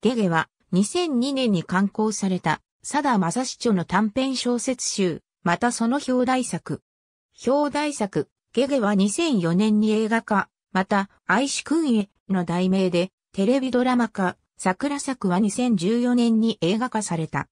ゲゲは2002年に刊行された、佐田正史著の短編小説集、またその表題作。表題作、ゲゲは2004年に映画化、また、愛し君への題名で、テレビドラマ化、桜作は2014年に映画化された。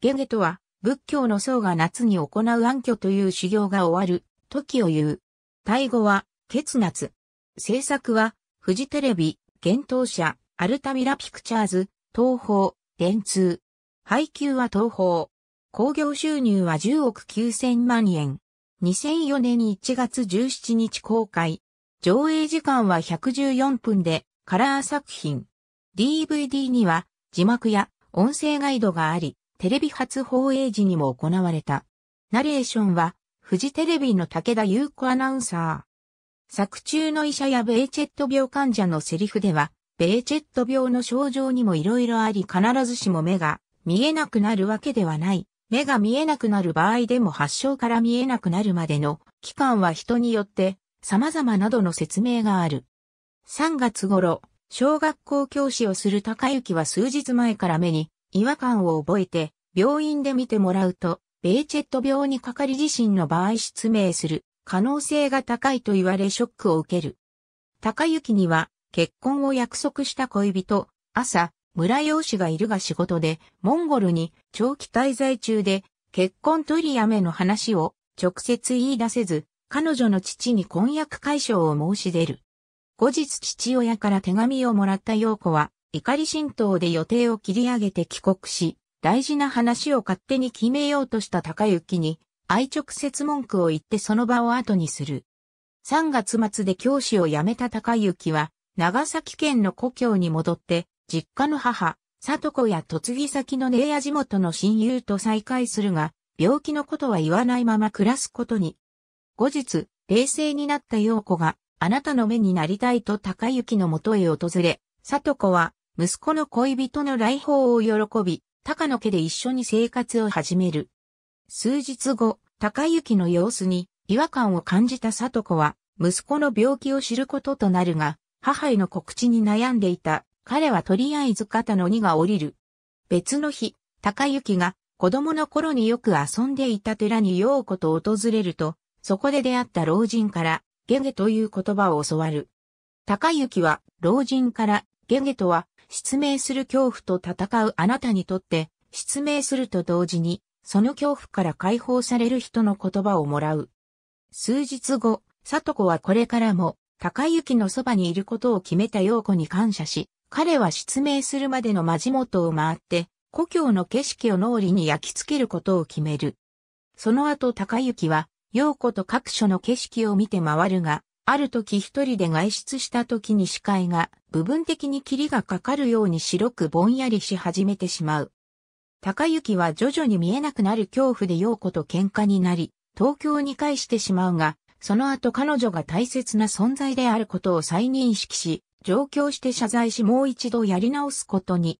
ゲゲとは、仏教の僧が夏に行う暗挙という修行が終わる、時を言う。タイ語は、結夏。制作は、フジテレビ、幻冬社、アルタミラピクチャーズ、東宝、電通。配給は東宝。興行収入は10億9000万円。2004年1月17日公開。上映時間は114分で、カラー作品。DVD には、字幕や音声ガイドがあり、テレビ初放映時にも行われた。ナレーションは、フジテレビの武田優子アナウンサー。作中の医者やベーチェット病患者のセリフでは、ベーチェット病の症状にもいろいろあり必ずしも目が見えなくなるわけではない。目が見えなくなる場合でも発症から見えなくなるまでの期間は人によって様々などの説明がある。3月頃、小学校教師をする高幸は数日前から目に違和感を覚えて病院で見てもらうと、ベーチェット病にかかり自身の場合失明する可能性が高いと言われショックを受ける。高幸には結婚を約束した恋人、朝、村用氏がいるが仕事で、モンゴルに長期滞在中で、結婚取りやめの話を直接言い出せず、彼女の父に婚約解消を申し出る。後日父親から手紙をもらった陽子は、怒り浸透で予定を切り上げて帰国し、大事な話を勝手に決めようとした高雪に、愛直接文句を言ってその場を後にする。3月末で教師を辞めた高雪は、長崎県の故郷に戻って、実家の母、里子や嫁ぎ先の姉や地元の親友と再会するが、病気のことは言わないまま暮らすことに。後日、冷静になった陽子が、あなたの目になりたいと高雪のもとへ訪れ、里子は、息子の恋人の来訪を喜び、高野家で一緒に生活を始める。数日後、高雪の様子に違和感を感じた里子は、息子の病気を知ることとなるが、母への告知に悩んでいた。彼はとりあえず肩の荷が降りる。別の日、高雪が子供の頃によく遊んでいた寺に陽子と訪れると、そこで出会った老人からゲゲという言葉を教わる。高雪は老人からゲゲとは失明する恐怖と戦うあなたにとって失明すると同時にその恐怖から解放される人の言葉をもらう。数日後、里子はこれからも高雪のそばにいることを決めた陽子に感謝し、彼は失明するまでのまじもとを回って、故郷の景色を脳裏に焼き付けることを決める。その後高雪は、陽子と各所の景色を見て回るが、ある時一人で外出した時に視界が部分的に霧がかかるように白くぼんやりし始めてしまう。高雪は徐々に見えなくなる恐怖で陽子と喧嘩になり、東京に帰してしまうが、その後彼女が大切な存在であることを再認識し、上京して謝罪しもう一度やり直すことに。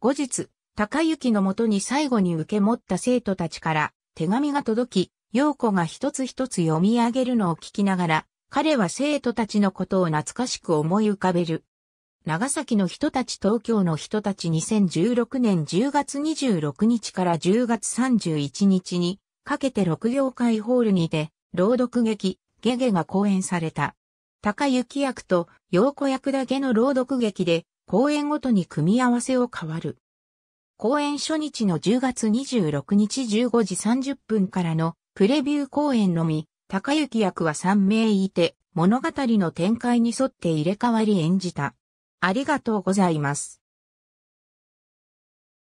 後日、高幸のもとに最後に受け持った生徒たちから手紙が届き、陽子が一つ一つ読み上げるのを聞きながら、彼は生徒たちのことを懐かしく思い浮かべる。長崎の人たち東京の人たち2016年10月26日から10月31日にかけて六業会ホールにて朗読劇、ゲゲが公演された。高幸役と陽子役だけの朗読劇で、公演ごとに組み合わせを変わる。公演初日の10月26日15時30分からのプレビュー公演のみ、高幸役は3名いて、物語の展開に沿って入れ替わり演じた。ありがとうございます。